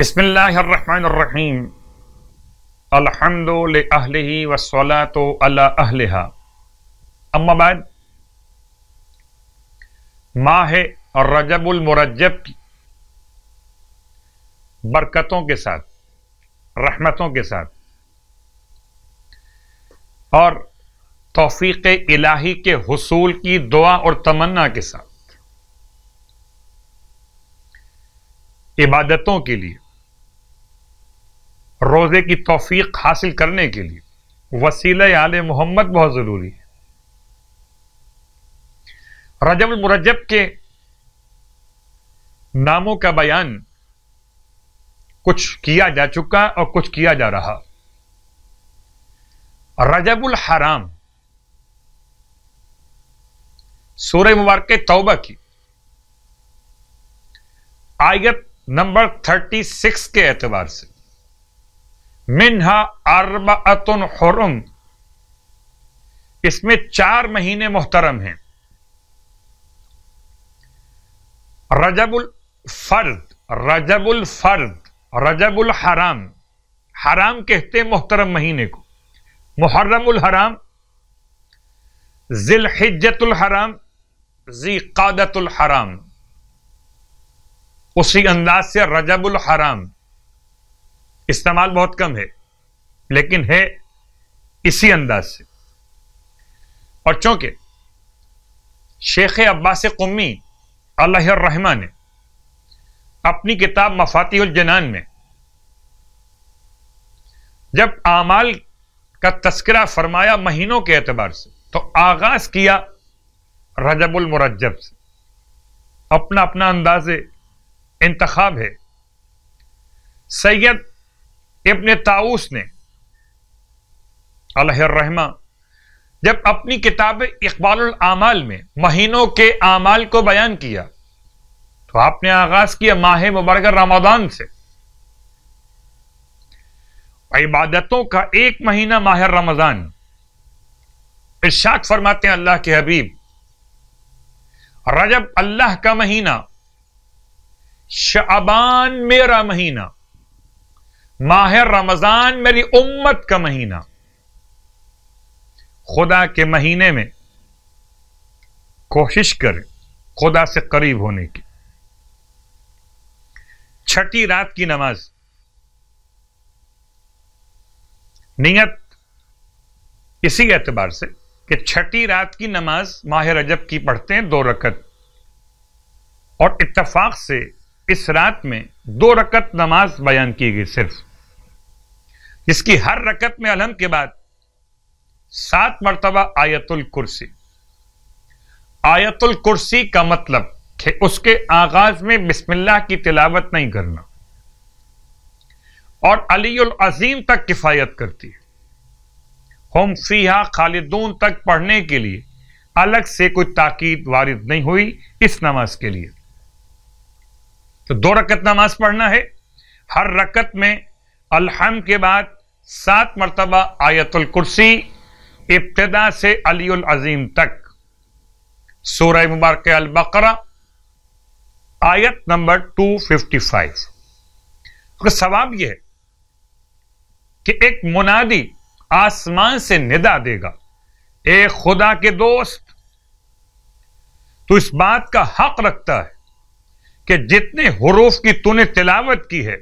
बसमीम अलहमदिल्लाहि वसला तो अला अम्माबाद माह रजबुलमरजब की बरकतों के साथ रहमतों के साथ और तोफ़ी इलाही के हसूल की दुआ और तमन्ना के साथ इबादतों के लिए रोज़े की तोफ़ीक हासिल करने के लिए वसीला आल मोहम्मद बहुत ज़रूरी है रजब मुरजब के नामों का बयान कुछ किया जा चुका और कुछ किया जा रहा रजबुल हराम सूर्य मुबारक तौबा की आयत नंबर थर्टी सिक्स के एतबार से मिनहा अतुन हरम इसमें चार महीने मोहतरम हैं रजबुल फर्द रजबुल फर्द रजबुल हराम हराम कहते हैं मोहतरम महीने को मुहर्रमुल हराम हिज्जतुल हराम जी कादतुल हराम उसी अंदाज से रजबुल हराम इस्तेमाल बहुत कम है लेकिन है इसी अंदाज से और चूंकि शेख अब्बास कुमी रहमा ने अपनी किताब मफातिहुल जनान में जब आमाल का तस्करा फरमाया महीनों के एतबार से तो आगाज किया रजबुल मुरजब से अपना अपना अंदाज़ इंतखब है सैयद इबन ताउस ने अलहमा जब अपनी किताब इकबाल आमाल में महीनों के आमाल को बयान किया तो आपने आगाज किया माह मुबारक रमादान से इबादतों का एक महीना माह रमजान इर्शाक फरमाते हैं अल्लाह के हबीब रजब अल्लाह का महीना शबान मेरा महीना माह रमजान मेरी उम्मत का महीना खुदा के महीने में कोशिश करें खुदा से करीब होने की छठी रात की नमाज नियत इसी एतबार से कि छठी रात की नमाज माह रजब की पढ़ते हैं दो रकत और इतफाक से इस रात में दो रकत नमाज बयान की गई सिर्फ जिसकी हर रकत में अलहम के बाद सात मरतबा आयतुल कुर्सी आयतुल कुर्सी का मतलब कि उसके आगाज में बिस्मिल्लाह की तिलावत नहीं करना और अलील अजीम तक किफायत करती है होम फीहा खालिदून तक पढ़ने के लिए अलग से कोई ताकीद वारिद नहीं हुई इस नमाज के लिए तो दो रकत नमाज पढ़ना है हर रकत में अलहम के बाद सात मरतबा आयतुल कुर्सी इब्तदा से अलील अजीम तक सूरह मुबारक अल बकरा आयत नंबर 255 फाइव सवाब यह है कि एक मुनादी आसमान से निदा देगा ए खुदा के दोस्त तो इस बात का हक रखता है कि जितने हरूफ की तूने तिलावत की है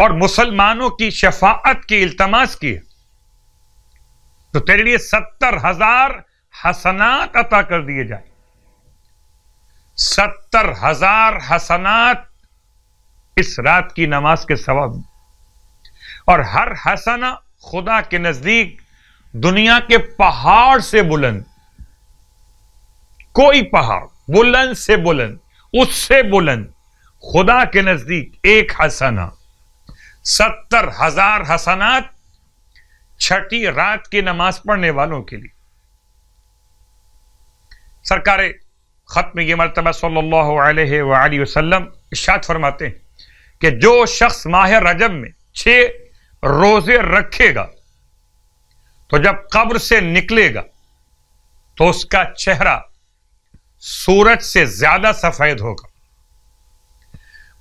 और मुसलमानों की शफात की इल्तमास की है तो तेरे लिए सत्तर हजार हसनात अता कर दिए जाए सत्तर हजार हसनात इस रात की नमाज के सवाब और हर हसना खुदा के नजदीक दुनिया के पहाड़ से बुलंद कोई पहाड़ बुलंद से बुलंद उससे बुलंद खुदा के नजदीक एक हसना सत्तर हजार हसनात छठी रात की नमाज पढ़ने वालों के लिए सरकार खत्म ये मरतबा सल्लल्लाहु अलैहि वसल्लम फरमाते हैं कि जो शख्स माह रजब में छह रोजे रखेगा तो जब कब्र से निकलेगा तो उसका चेहरा सूरज से ज्यादा सफेद होगा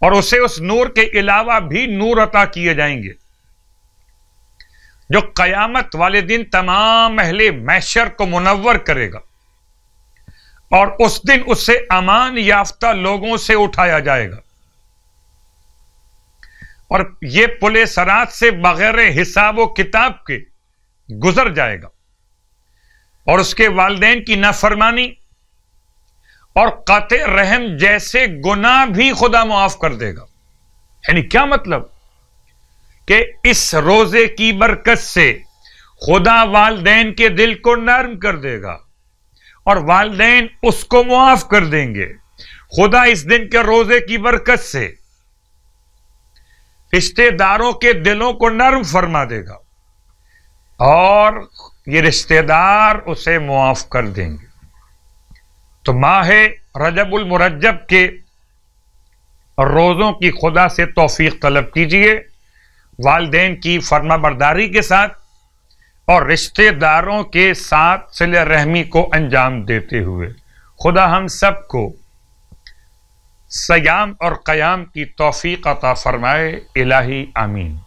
और उसे उस नूर के अलावा भी नूर अता किए जाएंगे जो कयामत वाले दिन तमाम अहले मैशर को मुनवर करेगा और उस दिन उसे अमान याफ्ता लोगों से उठाया जाएगा और ये पुल सरात से बगैर हिसाब व किताब के गुजर जाएगा और उसके वालदेन की नाफरमानी और कत रहम जैसे गुना भी खुदा मुआफ कर देगा यानी क्या मतलब कि इस रोजे की बरकत से खुदा वालदेन के दिल को नरम कर देगा और वालदेन उसको मुआफ कर देंगे खुदा इस दिन के रोजे की बरकत से रिश्तेदारों के दिलों को नरम फरमा देगा और ये रिश्तेदार उसे मुआफ कर देंगे तो माह रजबुल मुरजब के रोज़ों की खुदा से तोफ़ीक तलब कीजिए वालदेन की फर्मा बरदारी के साथ और रिश्तेदारों के साथ सिल रहमी को अंजाम देते हुए खुदा हम सब को सयाम और क़याम की तोफ़ी अता फ़रमाए इलाही आमीन